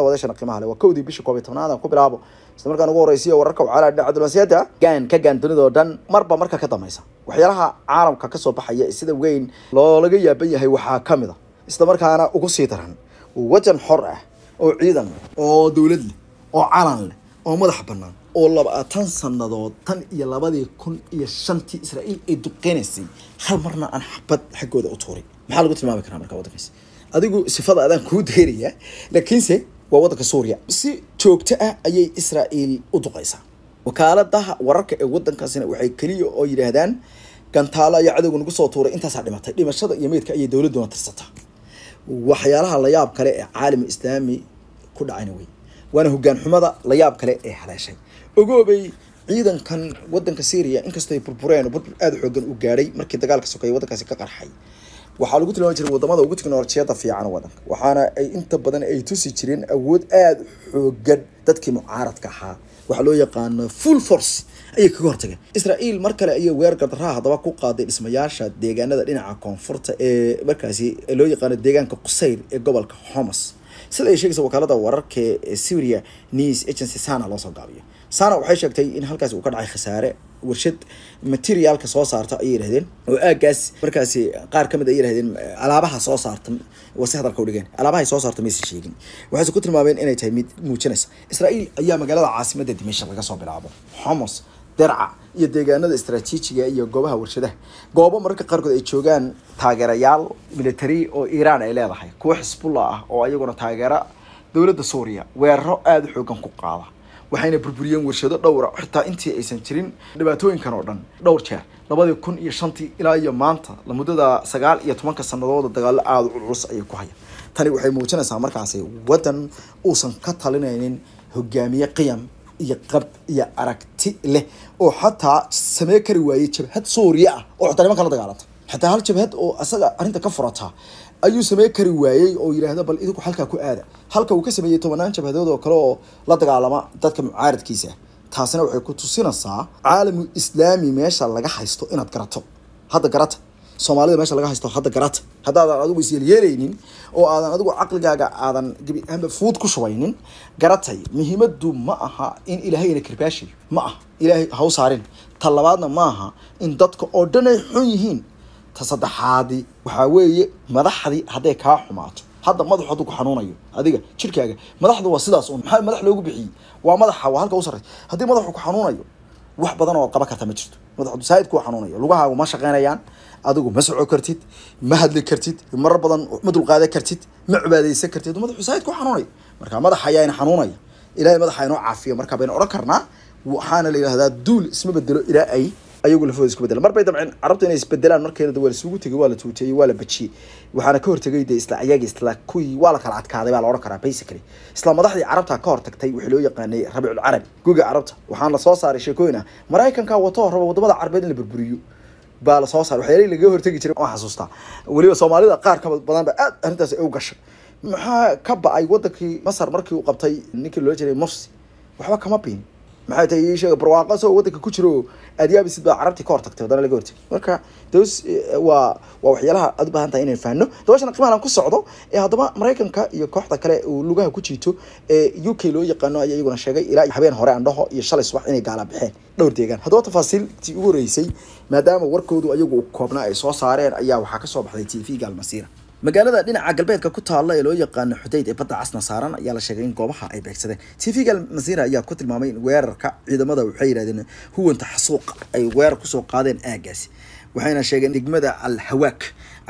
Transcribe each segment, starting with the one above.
daawadaashana qiimaha leh waa kowdii bishii koob iyo tobnaad aan ku bilaabo isla markaan ugu horeysiyo wararka wacaalaa dhinaca diblomaasiyadda gaan ka gaan dunida oo dhan marba marka ka dambaysa waxyaalaha caalamka ka soo baxaya sida weyn loolaga yaaban yahay waxaa ka mid a ah. isla ugu sii daran wajan xor ah oo ciidan leh oo dowlad leh oo calan leh oo madax bannaan oo labaatan sannadood tan iyo labadii kun iyo shantii israa'iil ay duqeynaysay hal marna aan xabad xaggooda u tuurin maxaa lagu tilmaami karaa markaa waddankaas adigu sifada adaan kuu deeraya laakiinse waa waddanka suuriya si joogto ah ayay israa'iil u duqaysaa wakaaladaha wararka ee waddankaasina waxay keliya oo yidhaahdaan gantaalo ayaa cadowga nagu soo tuuray intaasaa dhimatay dhimashada iyo meydka ayay dowladduna tirsata waxyaalaha layaab kale ee caalami islaami ku dhacayna wey waana hogaan xumada layaab kale ee haleeshay ogoobay ciidankan waddanka syriya inkastoo ay burbureen burbur aada xoogan u gaadhay markii dagaalka sokeeye waddankaasi ka qarxay waxaa lagu tilmaami jiray wadamada ugu tiknoolajiyada fiican wadanka waxaana ay inta badan ay tusi jireen awood aada xoogan dadkii mucaaradka ahaa waxaa loo yaqaano full force ayay kaga hortageen israael mar kale ayay weerar gardaraha haddaba ku qaaday dhismayaasha deegaanada dhinaca koonfurta ee markaasi loo yaqaano deegaanka qusayr ee gobolka homos sida ay sheegaysa wakaalada wararka ee syria news agency sana loosoo gaabiyo sara waxay sheegtay in halkaas uu ka dhacay khasaare warshad materialka soo saarta ay yidhahdeen oo aagaas markaas qaar kamid ay ah yidhahdeen eh, alaabaha soo saarta wase hadalka udhigeen alaabahay soo saarta maysan sheegin waxayse ku tilmaameen inay tahay mid muujinaysa israa'iil ayaa magaalada caasimada dimashiq laga soo bilaabo homos derca iyo deegaanada istaraatiijiga iyo goobaha warshadaha goobo mararka qaarkood ay joogaan taageerayaal military oo iiraan ay leedahay kuwa xisbullah ah oo iyaguna taageera dowladda suuriya weeraro aada u xoogan ku qaada waxayna burburiyeen warshado dhowra ah, xitaa intii aysan jirin dhibaatooyinkan oo dhan dhowr jeer labadii kun iyo shantii ilaa iyo maanta muddada sagaal iyo tobanka sanadooda dagaalo aada u culus ayay ku hayaan tani waxay muujinaysaa markaasi waddan uusan ka talinaynin hogaamiye qiyam iyo qab iyo aragti leh oo xataa samee kari waayey jabhad suuriya ah oo xataa niman kala dagaalanta xataa hal jabhad oo asaga arrinta ka furata ayuu sameyn kari waayey oo yidhaahda bal idinku halkaa ku aada halka uu ka sameeyey tobanaan jabhadood oo kale oo la dagaalama dadka mucaaradkiisa taasina waxay ku tusinaysaa caalamu islaami meesha laga haysto inaad garato hadda garata soomaalida meesha laga haysto hadda garata haddaadan adigu isyeelyeelaynin oo aadan adigu caqligaaga aadan gebi ahaanba fuud ku shubaynin garatay muhiimadu ma aha in ilaahayna karbaashi ma aha ilaahay haw saarin talabaadna ma aha in dadka oo dhan ay xun yihiin ta saddexaadi waxaa weeye madaxdii hadday kaa xumaato hadda madaxu hadduu ku xanuunayo adiga jirkaaga madaxda waa sidaas un maxaa madax loogu bixiyey waa madaxa waa halka u sarreysa haddii madaxu ku xanuunayo wax badan oo qaban karta ma jirto madaxdu saa'id ku xanuunayo lugahaagu ma shaqeynayaan adigu ma soco kartid ma hadli kartid marar badan ma dulqaadan kartid ma cibaadaysan kartid madaxu saa'id ku xanuunayo marka madaxa ayaa xanuunaya ilaahay madaxa inoo caafiyo marka baynu odhan karnaa waxaana la yidhahdaa duul isma bedelo ilaa ay ayagu lafooda isku bedela marbay damceen carabtu inay isbedelaan markeeda waa lasugu tegey waa la tuutiyey waa la bajiyey waxaana ka hortegay de isla ayaga isla kuwii waa la kala adkaaday baa la odhan karaa basically isla madaxdii carabta ka hortagtay wixii loo yaqaanay rabiicul guga carabta waxaana lasoo saaray sheekooyin ah maraykanka wato raba wadamada carbeed in la burburiyo baa lasoo saaray waxyaalihii lagaga hortegi jiray waan xasuustaa weliba soomaalida qaar ka badan baa aad arrintaas ay u gashay maxaa ka ba-ay wadankii masar markii uu qabtay ninkii loola jiray morsi waxba kama biin maxay tahay ii sheega barwaaqo isagoo waddanka ku jiro oo aadiyaabisid baa carabtii ka hortagtay haddana laga hortagay marka dos eh, waa waa waxyaalaha aad u baahan tahay inaan fahno dabashan qiimahan ku socdo ee haddaba maraykanka iyo kooxda kale uu lugaha ku jiito ee u k loo yaqaano ayaa iyaguna sheegay ilaa habeen hore aan dhaho iyo shalay subax inay gaala baxeen dhowr deegaan haddaba tafaasiiltii ugu horeysay maadaama warkoodu ayagu koobnaa ay soo saareen ayaa waxaa ka soo baxday t v gaalmasiira magaalada dhinaca galbeedka ku taalla ee loo yaqaano xudayd ee badda casna saaran ayaa la sheegay in goobaha ay beegsadeen t v ga almasiira ayaa ku tilmaamay in weerarka ciidamada waxay yihahdeen huwan taxasuuq ay weerar kusoo qaadeen aagaasi waxayna sheegeen degmada al hawaak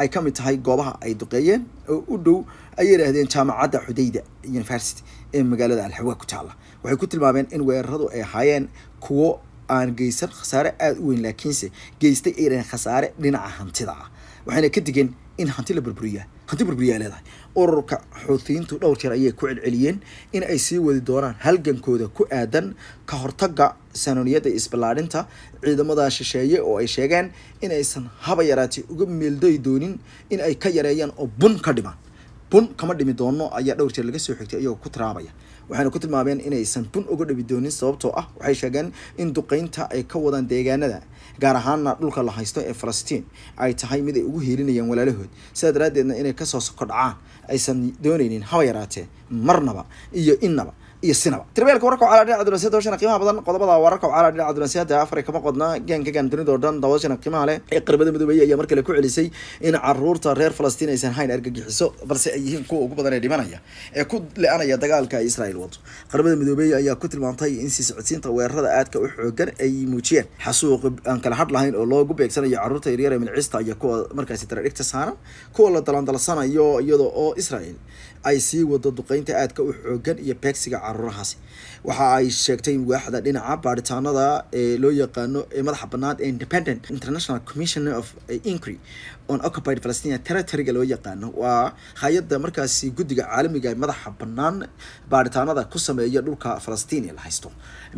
ay ka mid tahay goobaha ay duqeeyeen oo u dhow ay yidhaahdeen jaamacadda xudayda university ee magaalada al hawaak ku taalla waxay ku tilmaameen in weeraradu ay ahaayeen kuwo aan geysan khasaare aada u weyn laakiinse geystay ay khasaare dhinaca hantida ah waxayna ka digeen in hanti la burburiya hanti burburiya leedahay ururka xuutiyiintu dhowr jeer ayay ku celceliyeen in ay sii wadi doonaan halgankooda ku aadan ka hortaga sanoniyada isballaadhinta ciidamada shisheeye oo ay sheegeen inaysan haba yaraatay uga meelday doonin in ay ka yareeyaan oo bun ka dhimaan bun kama dhimi doono ayaa dhowr jeer laga soo xigtay iyagoo ku tiraabaya waxayna ku tilmaameen inaysan bun uga dhimi doonin sababtoo ah waxay sheegeen in duqeynta ay ka wadaan deegaanada gaar ahaana dhulka la haysto ee falastiin ay tahay mid ay ugu heelinayaan walaalahood sidaa daraaddeedna inay kasoo soko dhacaan aysan doonaynin haba yaraatee marnaba iyo innaba iyo sinaba tirbeelka wararka wacala dhinaca dunaasiyadda hawshana qiimaha badan qodobada wararka wacala dhinaca dunaasiyadda afar kama qodna gaanka dunida oo dhan dawashana qiimaha leh ee qaramada midoobey ayaa markale ku celisay in caruurta reer falastiin aysan hayn argagixiso balse ay yihiin kuwa ugu badan ee dhimanaya ee ku le-anaya dagaalka ay israa'iil wado qaramada midoobey ayaa ku tilmaantay in sii socodsiinta weerarada aadka u xoogan ay muujiyeen xasuuq aan kala hadh lahayn oo loogu beegsanayo caruurta yaryar ee milcista iyo kuwa markaasi daradhigta saaran kuwa la dalandalsanayo iyada oo israa'iil ay sii wado duqeynta aadka u xoogan iyo beegsiga caruurahaasi waxa ay sheegtay in waaxda dhinaca baaritaanada ee loo yaqaano ee madaxa banaad ee independent international commission of inquiry on occupied palestinian territoryga loo yaqaano waa hay-adda markaasi guddiga caalamiga ah ee madaxa banaan baaritaanada ku sameeya dhulka falastiin ee la haysto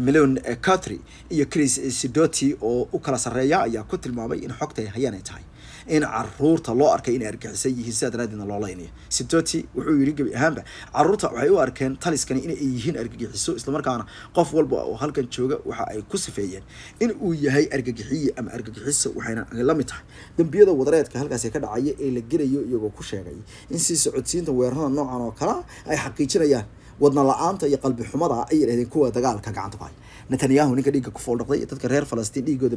milon catry iyo chris sidoti oo u kala sareeya ayaa ku tilmaamay in xogta ay tahay in caruurta loo arkay inay argaxisan yihiin sidaa daraadeedna loola inaya sitoti wuxuu yidhi gebi ahaanba caruurta waxay u arkeen taliskani inay yihiin argagixiso islamarkaana qof walba oo halkan jooga waxa ay ku sifeeyeen in uu yahay argagixiye ama argagixiso waxayna la mid tahay dambiyada wadareedka halkaasi ka dhacaya ee la gelayo iyagoo ku sheegay in sii socodsiinta weerarada noocan oo kala ah ay xaqiijinayaan wadna la-aanta iyo qalbi xumada ay yidhahdeen kuwa dagaalka gacanta ku haya netanyahu ninka dhiigga ku fooldhaqday iyo dadka reer falastiin dhiiggooda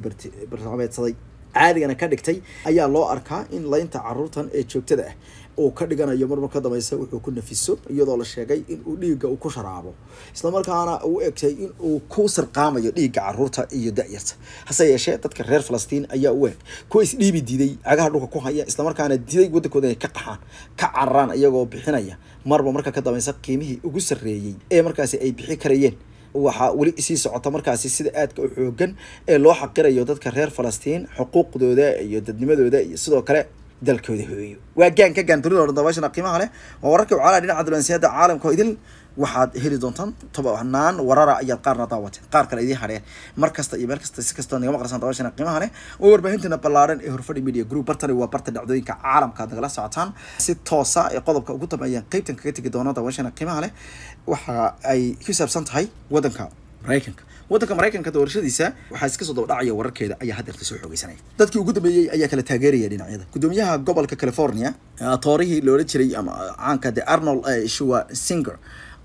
bartaameedsaday caadigana ka dhigtay ayaa loo arkaa in laynta caruurtan ee joogtada ah uu ka dhiganayo marmar ka dambaysa wuxuu ku nafiso iyadoo la sheegay inuu dhiigga uu ku sharaabo islamarkaana uu egtay inuu ku sarqaamayo dhiigga caruurta iyo da-yarta hase yeeshee dadka reer falastiin ayaa u eeg kuwa isdhiibi diiday cagaha dhulka ku haya islamarkaana diiday waddankooda inay ka qaxaan ka cararaan iyagoo bixinaya marba marka ka dambaysa qiimihii ugu sarreeyey ee markaasi ay bixi karayeen waxaa weli sii socota markaasi sida aadka u xoogan ee loo xaqirayo dadka reer falastiin xuquuqdooda iyo dadnimadooda iyo sidoo kale dalkooda hooyo waa gaanka gaandunida odhan dabaashana qiimaha leh waa wararka wacaalaa dhinaca dulansiyaada caalamka idil waxaad heli doontaan tobanaan warara ayaad qaarna daawatay qaar kale idiin hadheen mar kasta iyo meel kasta si kastoo nagama qarsan dabaashana qiimaha leh oo warbaahintana ballaaran ee horfadhi media group bartani waa barta dhacdooyinka caalamka aad nagala socotaan si toosa ee qodobka ugu dambeeyaan qeybtan kaga tegi doona dabaashana qiimaha leh waxa ay ku saabsan tahay waddanka maraykanka waddanka maraykanka doorashadiisa waxaa iska soo dabadhacaya wararkeeda ayaa haddeerta soo xoogeysanaya dadkii ugu dambeeyey ayaa kala taageeraya dhinacyada guddoomiyaha gobolka california toorihii loola jiray ama caanka de arnold shua singer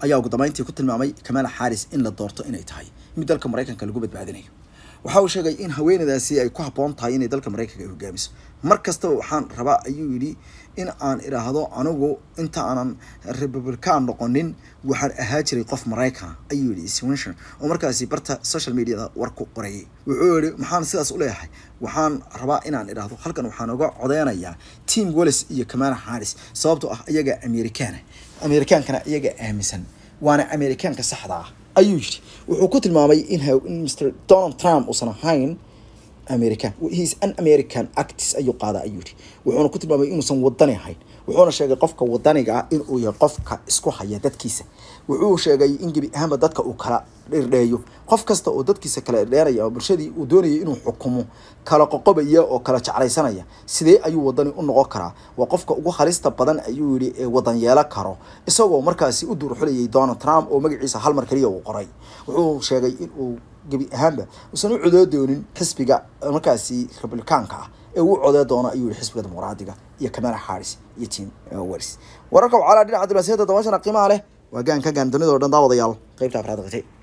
ayaa ugu dambeyntii ku tilmaamay kamala xaris in la doorto inay tahay mid dalka maraykanka lagu badbaadinayo waxa uu sheegay in haweeneydaasi ay ku haboon tahay inay dalka maraykanka ay hogaamiso mar kastaba waxaan rabaa ayuu yidhi in aan idhaahdo anigu inta aanan republican noqonin waxaan ahaa jiray qof maraykan ayuu yidhi swinson oo markaasi barta social mediada war ku qorayay wuxuu yidhi maxaan sidaas u leeyahay waxaan rabaa inaan idhaahdo halkan waxaan uga codeynayaa team wallis iyo kamana haris sababtoo ah iyaga amerikaana amerikaankana iyaga aaminsan waana amerikaanka saxda ah ayuu yidhi wuxuu ku tilmaamay in mr donald trump uusan ahayn american heis an american actis ayuu qaadaa ayuu yidhi wuxuuna ku tilmaamay inuusan wadani ahayn wuxuuna sheegay qofka wadaniga ah inuu yahay qofka isku haya dadkiisa wuxuu sheegay in gebi ahaanba dadka uu kala dhirdheeyo qof kasta oo dadkiisa kala dhirdheeraya oo bulshadii uu doonayay inuu xukumo kala qoqobaya oo kala jeclaysanaya sidee ayuu wadani u noqon karaa waa qofka ugu halista badan ayuu yidhi ee wadan yeelo karo isagoo markaasi u duurxulayay donald trump oo magaciisa hal keliya uu qoray wuxuu sheegay inuu gebi ahaanba usan u codoo doonin xisbiga markaasi republikaanka ah ee uu codee doono ayuu yihi xisbiga dimuqraadiga iyo kamala haris iyo tim waris wararka waxaa dhinaca dibaasyada toban qiimaha leh waa gaanka gaandunida o dhan daawadayaal qaybta afraad qatay